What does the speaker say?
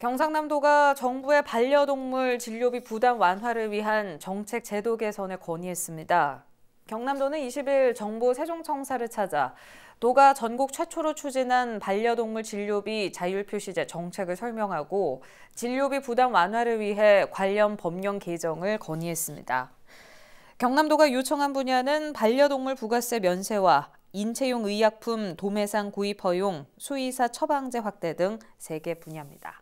경상남도가 정부의 반려동물 진료비 부담 완화를 위한 정책 제도 개선에 건의했습니다. 경남도는 20일 정부 세종청사를 찾아 도가 전국 최초로 추진한 반려동물 진료비 자율표시제 정책을 설명하고 진료비 부담 완화를 위해 관련 법령 개정을 건의했습니다. 경남도가 요청한 분야는 반려동물 부가세 면세와 인체용 의약품 도매상 구입 허용, 수의사 처방제 확대 등 3개 분야입니다.